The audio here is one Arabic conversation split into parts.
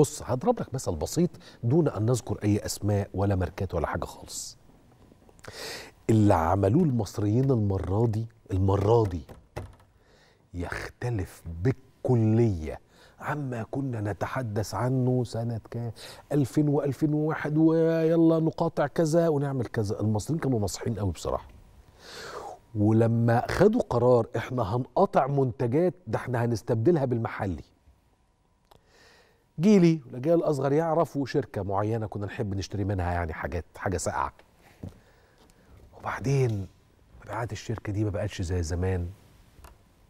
بص هضرب لك مثل بسيط دون ان نذكر اي اسماء ولا ماركات ولا حاجه خالص اللي عملوه المصريين المره دي المره دي يختلف بالكليه عما كنا نتحدث عنه سنة كام 2000 و2001 ويلا نقاطع كذا ونعمل كذا المصريين كانوا ناصحين قوي بصراحة ولما خدوا قرار احنا هنقاطع منتجات ده احنا هنستبدلها بالمحلي جيلي والاجيال الاصغر يعرفوا شركه معينه كنا نحب نشتري منها يعني حاجات حاجه ساقعه وبعدين مبيعات الشركه دي ما بقتش زي زمان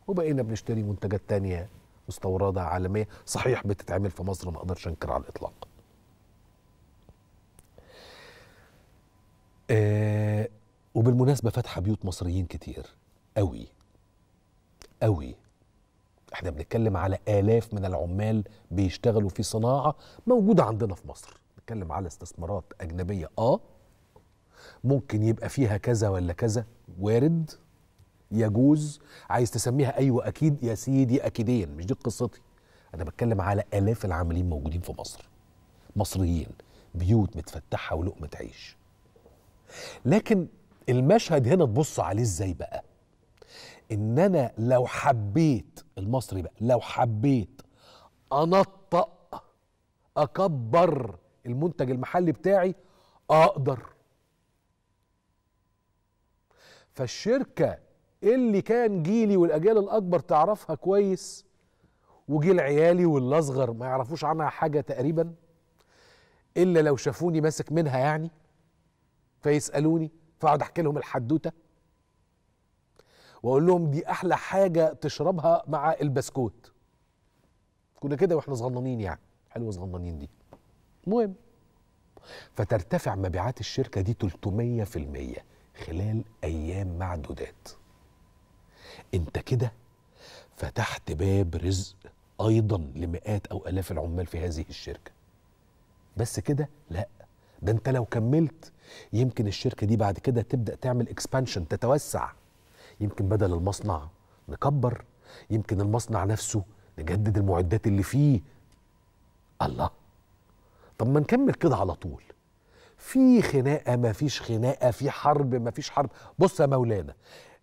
وبقينا بنشتري منتجات تانية مستورده عالميه صحيح بتتعمل في مصر ما اقدرش انكر على الاطلاق آه وبالمناسبه فاتحه بيوت مصريين كتير قوي قوي احنا بنتكلم على آلاف من العمال بيشتغلوا في صناعة موجودة عندنا في مصر بنتكلم على استثمارات أجنبية آه ممكن يبقى فيها كذا ولا كذا وارد يجوز عايز تسميها أيوة أكيد يا سيدي أكيدين مش دي قصتي أنا بتكلم على آلاف العاملين موجودين في مصر مصريين بيوت متفتحة ولقمة عيش لكن المشهد هنا تبص عليه ازاي بقى ان انا لو حبيت المصري بقى لو حبيت انطق اكبر المنتج المحلي بتاعي اقدر فالشركه اللي كان جيلي والاجيال الاكبر تعرفها كويس وجيل عيالي والاصغر ما يعرفوش عنها حاجه تقريبا الا لو شافوني ماسك منها يعني فيسالوني فاقعد احكي لهم الحدوته واقول لهم دي احلى حاجه تشربها مع البسكوت كنا كده واحنا صغننين يعني حلوه صغننين دي المهم فترتفع مبيعات الشركه دي 300% خلال ايام معدودات انت كده فتحت باب رزق ايضا لمئات او الاف العمال في هذه الشركه بس كده لا ده انت لو كملت يمكن الشركه دي بعد كده تبدا تعمل اكسبانشن تتوسع يمكن بدل المصنع نكبر يمكن المصنع نفسه نجدد المعدات اللي فيه الله طب ما نكمل كده على طول في خناقه ما فيش خناقه في حرب ما فيش حرب بص يا مولانا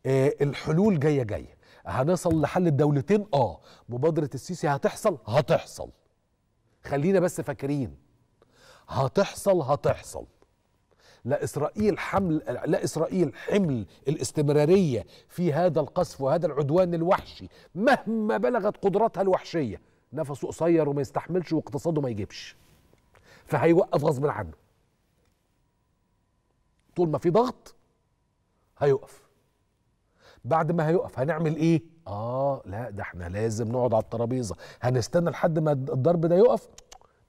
آه الحلول جايه جايه هنصل لحل الدولتين اه مبادره السيسي هتحصل هتحصل خلينا بس فاكرين هتحصل هتحصل لا إسرائيل حمل لا إسرائيل حمل الاستمرارية في هذا القصف وهذا العدوان الوحشي مهما بلغت قدراتها الوحشية نفسه قصير وما يستحملش واقتصاده ما يجيبش فهيوقف غصب عنه طول ما في ضغط هيقف بعد ما هيقف هنعمل ايه اه لا ده احنا لازم نقعد على الترابيزه هنستنى لحد ما الضرب ده يقف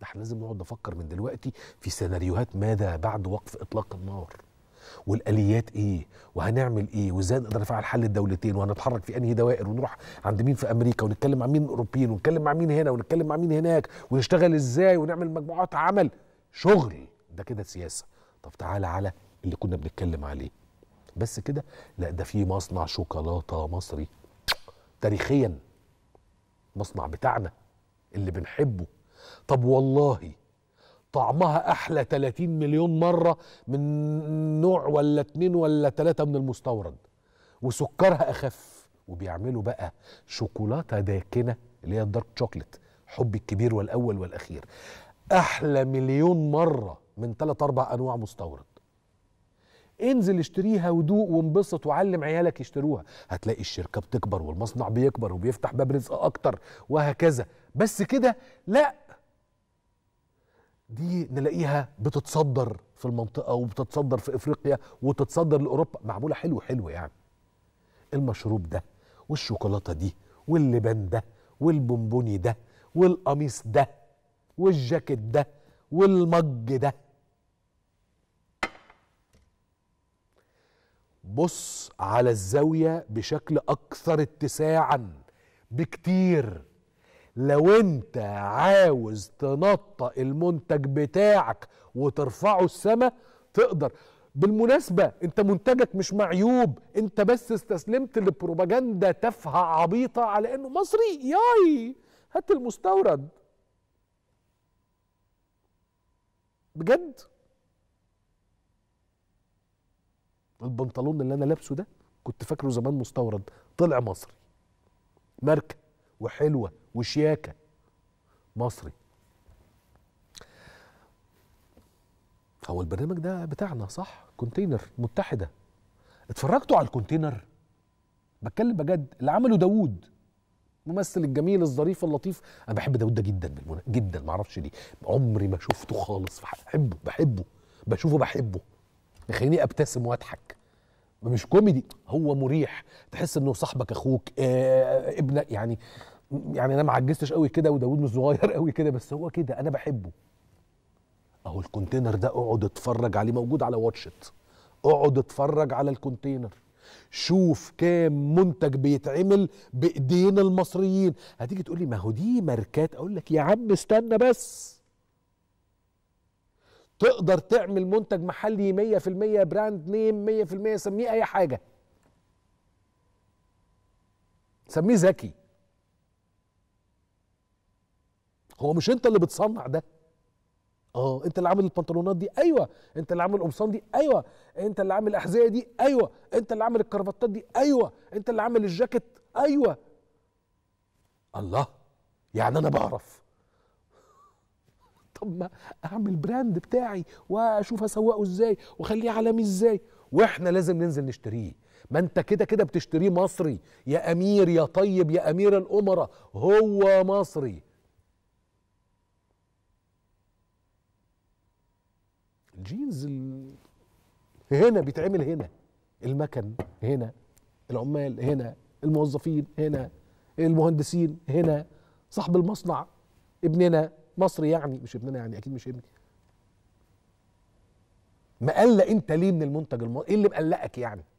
ده احنا لازم نقعد نفكر من دلوقتي في سيناريوهات ماذا بعد وقف اطلاق النار والاليات ايه وهنعمل ايه وازاي نقدر نفعل حل الدولتين وهنتحرك في انهي دوائر ونروح عند مين في امريكا ونتكلم مع مين اوروبيين ونتكلم مع مين هنا ونتكلم مع مين هناك ونشتغل ازاي ونعمل مجموعات عمل شغل ده كده سياسه طب تعالى على اللي كنا بنتكلم عليه بس كده لا ده في مصنع شوكولاته مصري تاريخيا مصنع بتاعنا اللي بنحبه طب والله طعمها احلى 30 مليون مره من نوع ولا اتنين ولا تلاته من المستورد وسكرها اخف وبيعملوا بقى شوكولاته داكنه اللي هي الدارك شوكليت حب الكبير والاول والاخير احلى مليون مره من تلات اربع انواع مستورد انزل اشتريها ودوق وانبسط وعلم عيالك يشتروها هتلاقي الشركه بتكبر والمصنع بيكبر وبيفتح باب رزق اكتر وهكذا بس كده لا دي نلاقيها بتتصدر في المنطقه وبتتصدر في افريقيا وتتصدر لاوروبا معموله حلو حلو يعني المشروب ده والشوكولاته دي واللبان ده والبونبوني ده والقميص ده والجاكيت ده والمج ده بص على الزاويه بشكل اكثر اتساعا بكتير لو انت عاوز تنطق المنتج بتاعك وترفعه السما تقدر بالمناسبة انت منتجك مش معيوب انت بس استسلمت لبروباجندا تافهة عبيطة على انه مصري ياي هات المستورد بجد البنطلون اللي انا لابسه ده كنت فاكره زمان مستورد طلع مصري ماركه وحلوه وشياكه مصري هو البرنامج ده بتاعنا صح كونتينر متحده اتفرجتوا على الكونتينر بتكلم بجد اللي عمله داوود الممثل الجميل الظريف اللطيف انا بحب داوود ده جدا بالمنا... جدا ما اعرفش ليه عمري ما شفته خالص بحبه بحبه بشوفه بحبه يخليني ابتسم واضحك مش كوميدي هو مريح تحس انه صاحبك اخوك آه ابنك يعني يعني انا ما عجزتش قوي كده وداوود مش صغير قوي كده بس هو كده انا بحبه اهو الكونتينر ده اقعد اتفرج عليه موجود على واتشت اقعد اتفرج على الكونتينر شوف كام منتج بيتعمل بايدينا المصريين هتيجي تقول لي ما هو دي ماركات اقول لك يا عم استنى بس تقدر تعمل منتج محلي 100% براند نيم 100% سميه اي حاجه سميه ذكي هو مش انت اللي بتصنع ده اه انت اللي عامل البنطلونات دي ايوه انت اللي عامل القمصان دي ايوه انت اللي عامل الاحذيه دي ايوه انت اللي عامل الكرافتات دي ايوه انت اللي عامل الجاكيت ايوه الله يعني انا بعرف طب ما اعمل براند بتاعي واشوف اسوقه ازاي واخليه عالمي ازاي واحنا لازم ننزل نشتريه ما انت كده كده بتشتريه مصري يا امير يا طيب يا امير الامراء هو مصري الجينز ال... هنا بيتعمل هنا المكن هنا العمال هنا الموظفين هنا المهندسين هنا صاحب المصنع ابننا مصري يعني مش ابننا يعني اكيد مش ابني مقلق انت ليه من المنتج المصري ايه اللي مقلقك يعني